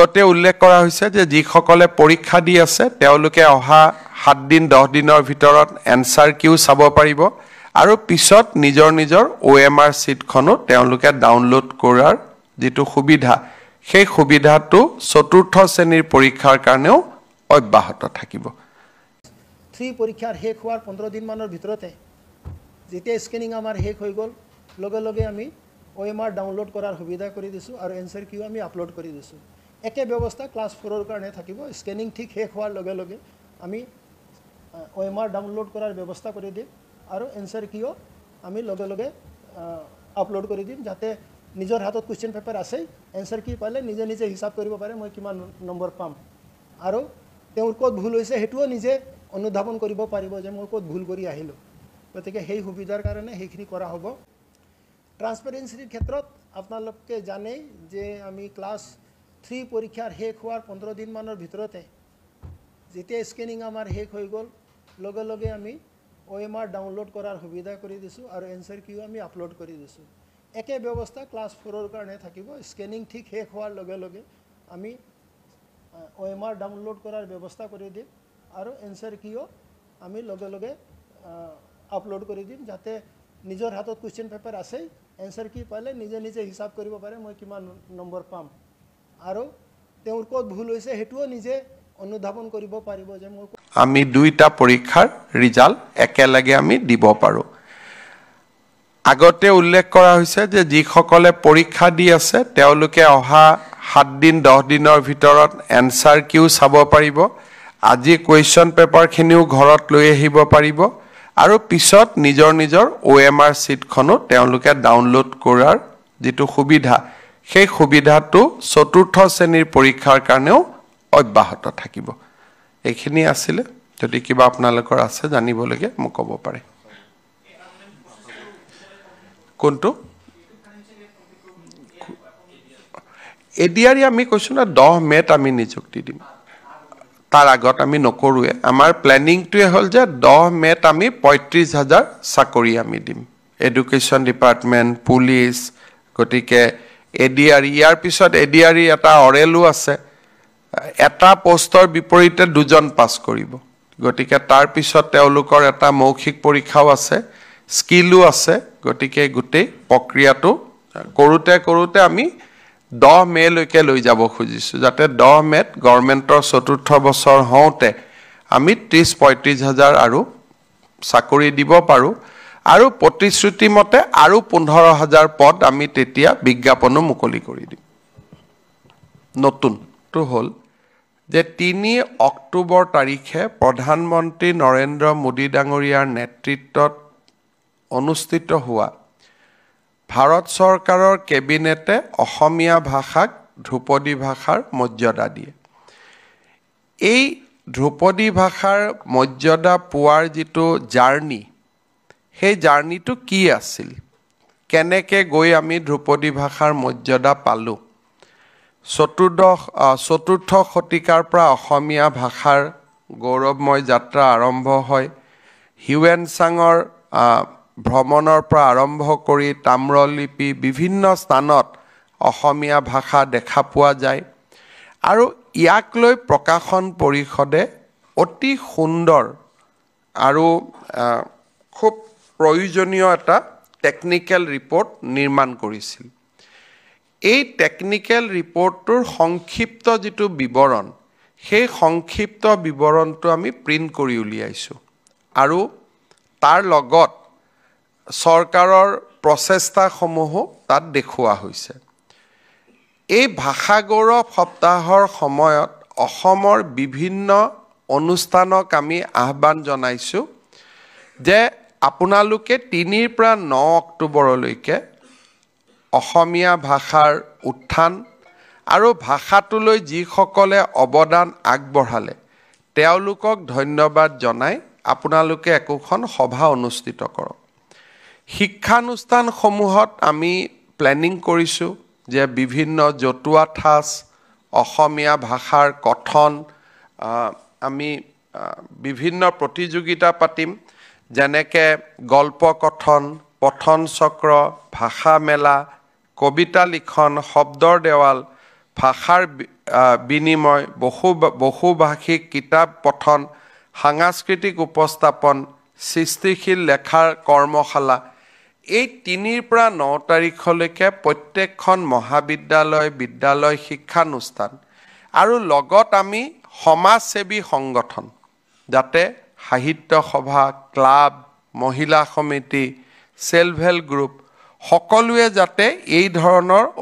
আগতে উল্লেখ কৰা হৈছে যে যিসকলে পৰীক্ষা দি আছে তেওঁলোকে অহা সাতদিন দহ দিনৰ ভিতৰত এনচাৰ কিউ চাব পাৰিব আৰু পিছত নিজৰ নিজৰ অ' এম আৰ চিটখনো তেওঁলোকে ডাউনলোড কৰাৰ যিটো সুবিধা সেই সুবিধাটো চতুৰ্থ শ্ৰেণীৰ পৰীক্ষাৰ কাৰণেও অব্যাহত থাকিব থ্ৰী পৰীক্ষাৰ শেষ হোৱাৰ পোন্ধৰ দিনমানৰ ভিতৰতে যেতিয়া স্কেনিং আমাৰ শেষ হৈ গ'ল লগে লগে আমি অ' এম আৰ ডাউনলোড কৰাৰ সুবিধা কৰি দিছোঁ আৰু এনচাৰ কিউ আমি আপলোড কৰি দিছোঁ একে ব্যৱস্থা ক্লাছ ফ'ৰৰ কাৰণে থাকিব স্কেনিং ঠিক শেষ হোৱাৰ লগে লগে আমি অ' এম আৰ ডাউনলোড কৰাৰ ব্যৱস্থা কৰি দিম আৰু এনচাৰ কিয় আমি লগে লগে আপলোড কৰি দিম যাতে নিজৰ হাতত কুৱেশ্যন পেপাৰ আছে এনচাৰ কি পালে নিজে নিজে হিচাপ কৰিব পাৰে মই কিমান নম্বৰ পাম আৰু তেওঁৰ ক'ত ভুল হৈছে সেইটোও নিজে অনুধাৱন কৰিব পাৰিব যে মই ক'ত ভুল কৰি আহিলোঁ গতিকে সেই সুবিধাৰ কাৰণে সেইখিনি কৰা হ'ব ট্ৰান্সপেৰেঞ্চিৰ ক্ষেত্ৰত আপোনালোকে জানেই যে আমি ক্লাছ থ্ৰী পৰীক্ষাৰ শেষ হোৱাৰ পোন্ধৰ দিনমানৰ ভিতৰতে যেতিয়া স্কেনিং আমাৰ শেষ হৈ গ'ল লগে লগে আমি অ এম আৰ ডাউনলোড কৰাৰ সুবিধা কৰি দিছোঁ আৰু এনচাৰ কিউ আমি আপলোড কৰি দিছোঁ একে ব্যৱস্থা ক্লাছ ফ'ৰৰ কাৰণে থাকিব স্কেনিং ঠিক শেষ হোৱাৰ লগে লগে আমি অ এম আৰ ডাউনলোড কৰাৰ ব্যৱস্থা কৰি দিম আৰু এনচাৰ কিউ আমি লগে লগে আপলোড কৰি দিম যাতে নিজৰ হাতত কুৱেশ্যন পেপাৰ আছেই এনচাৰ কি পালে নিজে নিজে হিচাপ কৰিব পাৰে মই কিমান নম্বৰ পাম আৰু তেওঁৰ ভুল হৈছে সেইটোও নিজে অনুধাৱন কৰিব পাৰিব যে মোৰ আমি দুইটা পৰীক্ষাৰ ৰিজাল্ট একেলগে আমি দিব পাৰো আগতে উল্লেখ কৰা হৈছে যে যিসকলে পৰীক্ষা দি আছে তেওঁলোকে অহা সাতদিন দহ দিনৰ ভিতৰত এনচাৰ কিউ চাব পাৰিব আজি কুৱেশ্যন পেপাৰখিনিও ঘৰত লৈ আহিব পাৰিব আৰু পিছত নিজৰ নিজৰ অ' এম আৰ চিটখনো তেওঁলোকে ডাউনলোড কৰাৰ যিটো সুবিধা সেই সুবিধাটো চতুৰ্থ শ্ৰেণীৰ পৰীক্ষাৰ কাৰণেও অব্যাহত থাকিব এইখিনি আছিলে যদি কিবা আপোনালোকৰ আছে জানিবলৈকে মোক ক'ব পাৰে কোনটো এডিয়াৰী আমি কৈছোঁ ন দহ মে'ত আমি নিযুক্তি দিম তাৰ আগত আমি নকৰোঁৱে আমাৰ প্লেনিংটোৱে হ'ল যে দহ মে'ত আমি পঁয়ত্ৰিছ হাজাৰ চাকৰি আমি দিম এডুকেশ্যন ডিপাৰ্টমেণ্ট পুলিচ গতিকে এডিয়াৰী ইয়াৰ পিছত এডিয়াৰী এটা অৰেলো আছে এটা পষ্টৰ বিপৰীতে দুজন পাছ কৰিব গতিকে তাৰ পিছত তেওঁলোকৰ এটা মৌখিক পৰীক্ষাও আছে স্কিলো আছে গতিকে গোটেই প্ৰক্ৰিয়াটো কৰোঁতে কৰোঁতে আমি দহ মে'লৈকে লৈ যাব খুজিছোঁ যাতে দহ মে'ত গভৰ্ণমেণ্টৰ চতুৰ্থ বছৰ হওঁতে আমি ত্ৰিছ পঁয়ত্ৰিছ হাজাৰ আৰু চাকৰি দিব পাৰোঁ আৰু প্ৰতিশ্ৰুতি মতে আৰু পোন্ধৰ হাজাৰ পদ আমি তেতিয়া বিজ্ঞাপনো মুকলি কৰি দিম নতুনটো হ'ল যে তিনি অক্টোবৰ তাৰিখে প্ৰধানমন্ত্ৰী নৰেন্দ্ৰ মোদী ডাঙৰীয়াৰ নেতৃত্বত অনুষ্ঠিত হোৱা ভাৰত চৰকাৰৰ কেবিনেটে অসমীয়া ভাষাক ধ্ৰুপদী ভাষাৰ মৰ্যাদা দিয়ে এই ধ্ৰুপদী ভাষাৰ মৰ্যাদা পোৱাৰ যিটো জাৰ্ণি সেই জাৰ্ণিটো কি আছিল কেনেকৈ গৈ আমি ধ্ৰুপদী ভাষাৰ মৰ্যাদা পালোঁ চতুৰ্দশ চতুৰ্থ শতিকাৰ পৰা অসমীয়া ভাষাৰ গৌৰৱময় যাত্ৰা আৰম্ভ হয় হিউৱেন চাঙৰ ভ্ৰমণৰ পৰা আৰম্ভ কৰি তাম্ৰলিপি বিভিন্ন স্থানত অসমীয়া ভাষা দেখা পোৱা যায় আৰু ইয়াক লৈ প্ৰকাশন পৰিষদে অতি সুন্দৰ আৰু খুব প্ৰয়োজনীয় এটা টেকনিকেল ৰিপৰ্ট নিৰ্মাণ কৰিছিল এই টেকনিকেল ৰিপৰ্টটোৰ সংক্ষিপ্ত যিটো বিৱৰণ সেই সংক্ষিপ্ত বিৱৰণটো আমি প্ৰিণ্ট কৰি উলিয়াইছোঁ আৰু তাৰ লগত চৰকাৰৰ প্ৰচেষ্টাসমূহো তাত দেখুওৱা হৈছে এই ভাষা গৌৰৱ সপ্তাহৰ সময়ত অসমৰ বিভিন্ন অনুষ্ঠানক আমি আহ্বান জনাইছোঁ যে আপোনালোকে তিনিৰ পৰা ন অক্টোবৰলৈকে অসমীয়া ভাষাৰ উত্থান আৰু ভাষাটোলৈ যিসকলে অৱদান আগবঢ়ালে তেওঁলোকক ধন্যবাদ জনাই আপোনালোকে একোখন সভা অনুষ্ঠিত কৰক শিক্ষানুষ্ঠানসমূহত আমি প্লেনিং কৰিছোঁ যে বিভিন্ন জতুৱা ঠাঁচ অসমীয়া ভাষাৰ কথন আমি বিভিন্ন প্ৰতিযোগিতা পাতিম যেনেকে কথন পঠন চক্ৰ মেলা কবিতা লিখন শব্দৰ দেৱাল ভাষাৰ বিনিময় বহু বহুভাষিক কিতাপ পঠন সাংস্কৃতিক উপস্থাপন সৃষ্টিশীল লেখাৰ কৰ্মশালা এই তিনিৰ পৰা ন তাৰিখলৈকে প্ৰত্যেকখন মহাবিদ্যালয় বিদ্যালয় শিক্ষানুষ্ঠান আৰু লগত আমি সমাজসেৱী সংগঠন যাতে সাহিত্য সভা ক্লাব মহিলা সমিতি চেল্ফ হেল্প গ্ৰুপ সকলোৱে যাতে এই ধৰণৰ